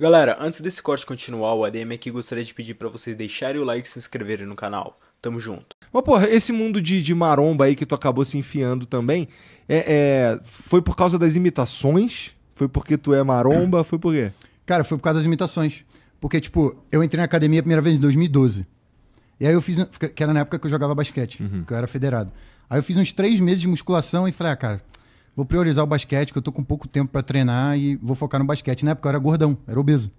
Galera, antes desse corte continuar, o ADM aqui gostaria de pedir para vocês deixarem o like e se inscreverem no canal. Tamo junto. Mas, porra, esse mundo de, de maromba aí que tu acabou se enfiando também, é, é, foi por causa das imitações? Foi porque tu é maromba? Foi por quê? Cara, foi por causa das imitações. Porque, tipo, eu entrei na academia a primeira vez em 2012. E aí eu fiz. Que era na época que eu jogava basquete, uhum. que eu era federado. Aí eu fiz uns três meses de musculação e falei, ah, cara, vou priorizar o basquete, que eu tô com pouco tempo para treinar e vou focar no basquete. Na época eu era gordão, era obeso.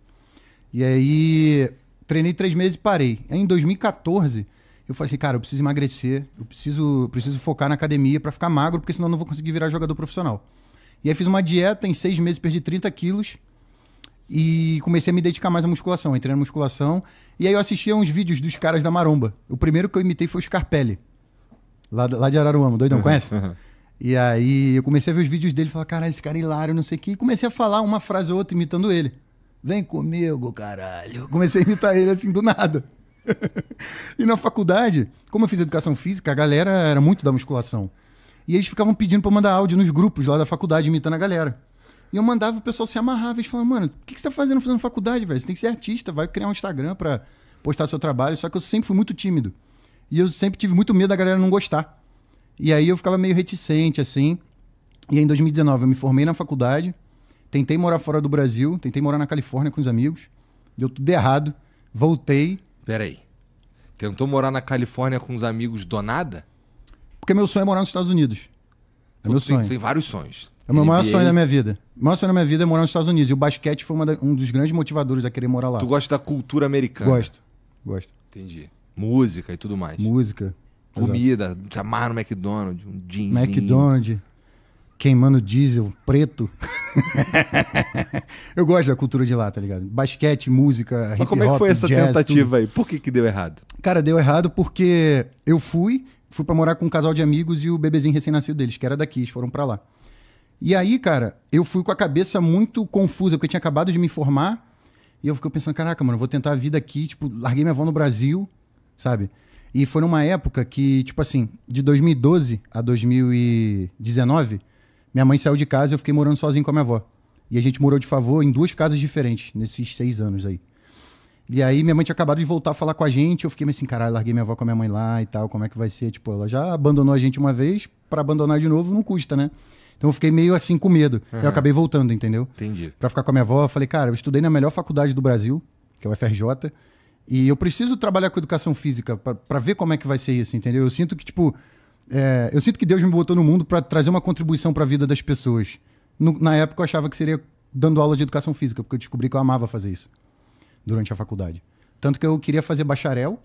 E aí treinei três meses e parei. Aí, em 2014, eu falei assim, cara, eu preciso emagrecer, eu preciso, preciso focar na academia para ficar magro, porque senão eu não vou conseguir virar jogador profissional. E aí fiz uma dieta, em seis meses perdi 30 quilos e comecei a me dedicar mais à musculação. Entrei na musculação e aí eu assistia uns vídeos dos caras da Maromba. O primeiro que eu imitei foi o Scarpelli, lá, lá de Araruama, doidão, uhum, conhece? Uhum. E aí eu comecei a ver os vídeos dele e falar, caralho, esse cara é hilário, não sei o quê. E comecei a falar uma frase ou outra imitando ele. Vem comigo, caralho. Comecei a imitar ele assim do nada. e na faculdade, como eu fiz educação física, a galera era muito da musculação. E eles ficavam pedindo para mandar áudio nos grupos lá da faculdade, imitando a galera. E eu mandava, o pessoal se amarrava. Eles falavam, mano, o que, que você tá fazendo fazendo faculdade, velho? Você tem que ser artista, vai criar um Instagram para postar seu trabalho. Só que eu sempre fui muito tímido. E eu sempre tive muito medo da galera não gostar. E aí eu ficava meio reticente, assim. E aí, em 2019 eu me formei na faculdade, tentei morar fora do Brasil, tentei morar na Califórnia com os amigos. Deu tudo errado, voltei. Peraí. Tentou morar na Califórnia com os amigos do nada? Porque meu sonho é morar nos Estados Unidos. É Pô, meu sonho. Tem, tem vários sonhos. É o meu maior sonho da minha vida. O maior sonho da minha vida é morar nos Estados Unidos. E o basquete foi da, um dos grandes motivadores a querer morar lá. Tu gosta da cultura americana? Gosto. Gosto. Entendi. Música e tudo mais. Música. Comida, se amar no McDonald's, um jeans. McDonald's, queimando diesel preto. eu gosto da cultura de lá, tá ligado? Basquete, música, Mas hip como é que foi essa jazz, tentativa tudo. aí? Por que que deu errado? Cara, deu errado porque eu fui, fui para morar com um casal de amigos e o bebezinho recém-nascido deles, que era daqui, eles foram para lá. E aí, cara, eu fui com a cabeça muito confusa, porque eu tinha acabado de me formar, e eu fiquei pensando, caraca, mano, vou tentar a vida aqui, tipo, larguei minha avó no Brasil, sabe? E foi numa época que, tipo assim, de 2012 a 2019, minha mãe saiu de casa e eu fiquei morando sozinho com a minha avó. E a gente morou de favor em duas casas diferentes nesses seis anos aí. E aí minha mãe tinha acabado de voltar a falar com a gente, eu fiquei meio assim, caralho, larguei minha avó com a minha mãe lá e tal, como é que vai ser? Tipo, ela já abandonou a gente uma vez, para abandonar de novo não custa, né? Então eu fiquei meio assim com medo. Uhum. Eu acabei voltando, entendeu? Entendi. Pra ficar com a minha avó, eu falei, cara, eu estudei na melhor faculdade do Brasil, que é o FRJ. E eu preciso trabalhar com educação física para ver como é que vai ser isso, entendeu? Eu sinto que, tipo, é, eu sinto que Deus me botou no mundo para trazer uma contribuição para a vida das pessoas. No, na época eu achava que seria dando aula de educação física, porque eu descobri que eu amava fazer isso durante a faculdade. Tanto que eu queria fazer bacharel,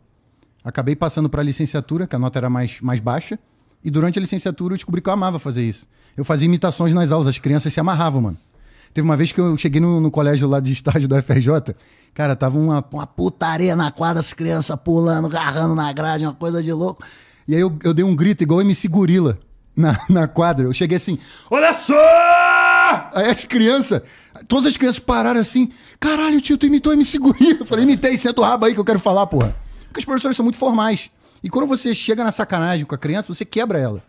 acabei passando para a licenciatura, que a nota era mais, mais baixa, e durante a licenciatura eu descobri que eu amava fazer isso. Eu fazia imitações nas aulas, as crianças se amarravam, mano. Teve uma vez que eu cheguei no, no colégio lá de estágio da FRJ, cara, tava uma, uma putaria na quadra, as crianças pulando, agarrando na grade, uma coisa de louco. E aí eu, eu dei um grito igual MC Gorila na, na quadra. Eu cheguei assim, olha só! Aí as crianças, todas as crianças pararam assim, caralho, tio, tu imitou MC Gorila. Eu falei, imitei, senta o rabo aí que eu quero falar, porra. Porque os professores são muito formais. E quando você chega na sacanagem com a criança, você quebra ela.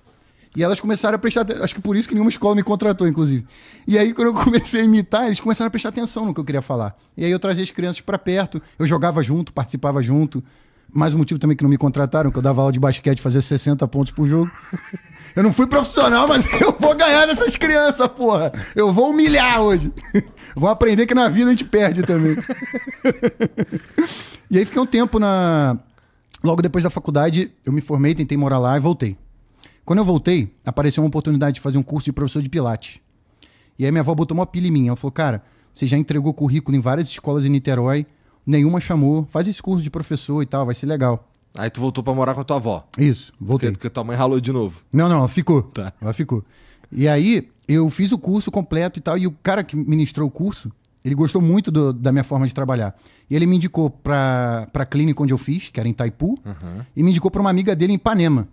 E elas começaram a prestar acho que por isso que nenhuma escola me contratou, inclusive. E aí, quando eu comecei a imitar, eles começaram a prestar atenção no que eu queria falar. E aí eu trazia as crianças para perto, eu jogava junto, participava junto. Mais um motivo também que não me contrataram, que eu dava aula de basquete, fazia 60 pontos por jogo. Eu não fui profissional, mas eu vou ganhar dessas crianças, porra. Eu vou humilhar hoje. Vão aprender que na vida a gente perde também. E aí fiquei um tempo na. Logo depois da faculdade, eu me formei, tentei morar lá e voltei. Quando eu voltei, apareceu uma oportunidade de fazer um curso de professor de Pilates. E aí minha avó botou uma pilha em mim. Ela falou, cara, você já entregou currículo em várias escolas em Niterói, nenhuma chamou, faz esse curso de professor e tal, vai ser legal. Aí tu voltou para morar com a tua avó. Isso, voltei. Porque tua mãe ralou de novo. Não, não, ela ficou. Tá. Ela ficou. E aí eu fiz o curso completo e tal, e o cara que ministrou o curso, ele gostou muito do, da minha forma de trabalhar. E ele me indicou para a clínica onde eu fiz, que era em Taipu, uhum. e me indicou para uma amiga dele em Ipanema.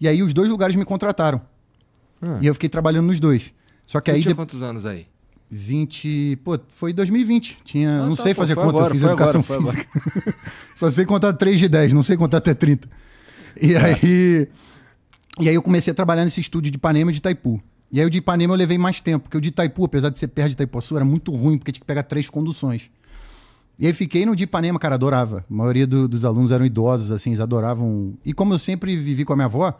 E aí os dois lugares me contrataram. Ah. E eu fiquei trabalhando nos dois. Só que aí. Tinha de... quantos anos aí? 20. Pô, foi 2020. Tinha. Ah, não tá, sei pô, fazer conta, agora, eu fiz educação agora, física. Só sei contar 3 de 10, não sei contar até 30. E é. aí. E aí eu comecei a trabalhar nesse estúdio de Ipanema e de Itaipu. E aí o de Ipanema eu levei mais tempo, porque o de Itaipu, apesar de ser perto de Itaipuaçu, era muito ruim, porque tinha que pegar três conduções. E aí fiquei no de Ipanema, cara, adorava. A maioria do, dos alunos eram idosos, assim, eles adoravam. E como eu sempre vivi com a minha avó,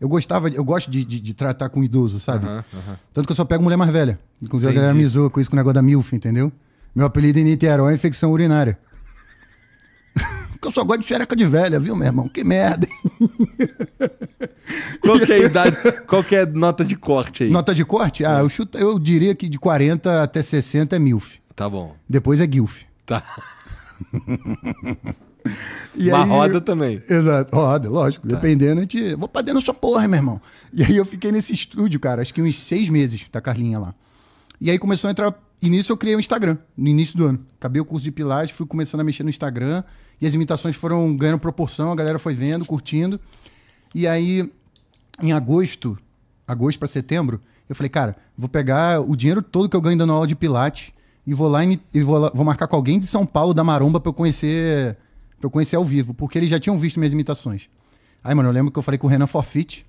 eu gostava, eu gosto de, de, de tratar com idoso, sabe? Uhum, uhum. Tanto que eu só pego mulher mais velha. Inclusive Entendi. a galera me zoa com isso, com o negócio da MILF, entendeu? Meu apelido em Niterói é infecção urinária. Porque eu só gosto de xereca de velha, viu, meu irmão? Que merda. qual que é a idade, qual que é nota de corte aí? Nota de corte? Ah, é. eu, chuto, eu diria que de 40 até 60 é MILF. Tá bom. Depois é GILF. Tá. E aí, roda também. Exato, roda, lógico. Tá. Dependendo, a gente. Vou pra dentro dessa porra, meu irmão. E aí eu fiquei nesse estúdio, cara, acho que uns seis meses, tá Carlinha lá. E aí começou a entrar. E nisso eu criei o um Instagram, no início do ano. Acabei o curso de Pilates, fui começando a mexer no Instagram. E as imitações foram ganhando proporção, a galera foi vendo, curtindo. E aí, em agosto, agosto para setembro, eu falei, cara, vou pegar o dinheiro todo que eu ganho dando aula de Pilates e vou lá e vou, lá, vou marcar com alguém de São Paulo da Maromba para eu conhecer pra eu conhecer ao vivo, porque eles já tinham visto minhas imitações. Aí, mano, eu lembro que eu falei com o Renan Forfit.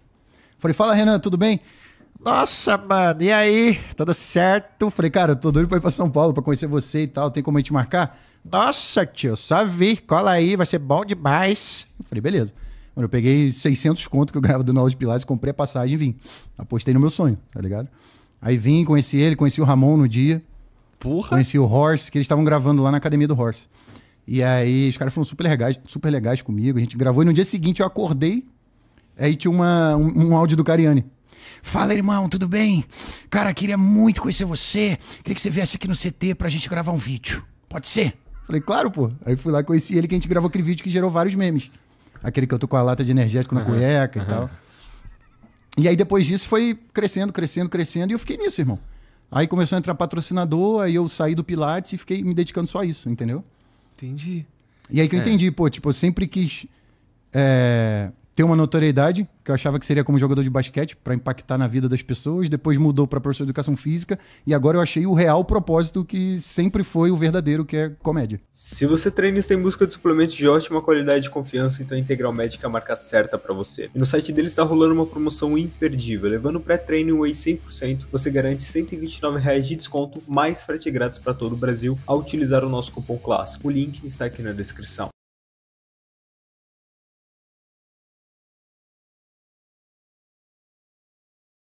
Falei, fala, Renan, tudo bem? Nossa, mano, e aí? Tudo certo? Falei, cara, eu tô doido pra ir pra São Paulo pra conhecer você e tal, tem como a gente marcar? Nossa, tio, só vi, cola aí, vai ser bom demais. falei, beleza. Mano, eu peguei 600 conto que eu ganhava do aula de Pilates, comprei a passagem e vim. Apostei no meu sonho, tá ligado? Aí vim, conheci ele, conheci o Ramon no dia. Porra! Conheci o Horse, que eles estavam gravando lá na academia do Horse. E aí os caras foram super legais, super legais comigo. A gente gravou e no dia seguinte eu acordei. Aí tinha uma, um, um áudio do Cariani. Fala, irmão, tudo bem? Cara, queria muito conhecer você. Queria que você viesse aqui no CT pra gente gravar um vídeo. Pode ser? Falei, claro, pô. Aí fui lá, conheci ele, que a gente gravou aquele vídeo que gerou vários memes. Aquele que eu tô com a lata de energético na uhum. cueca uhum. e tal. E aí depois disso foi crescendo, crescendo, crescendo. E eu fiquei nisso, irmão. Aí começou a entrar patrocinador, aí eu saí do Pilates e fiquei me dedicando só a isso, entendeu? Entendi. E aí que eu é. entendi, pô, tipo, eu sempre quis. É, ter uma notoriedade, que eu achava que seria como jogador de basquete, para impactar na vida das pessoas, depois mudou para professor de educação física, e agora eu achei o real propósito que sempre foi o verdadeiro, que é comédia. Se você treina está em busca de suplementos de ótima qualidade e confiança, então a Integral Médica é a marca certa para você. E no site deles está rolando uma promoção imperdível, levando pré-treino Whey 100%, você garante R$ reais de desconto, mais frete grátis para todo o Brasil, ao utilizar o nosso cupom clássico. O link está aqui na descrição.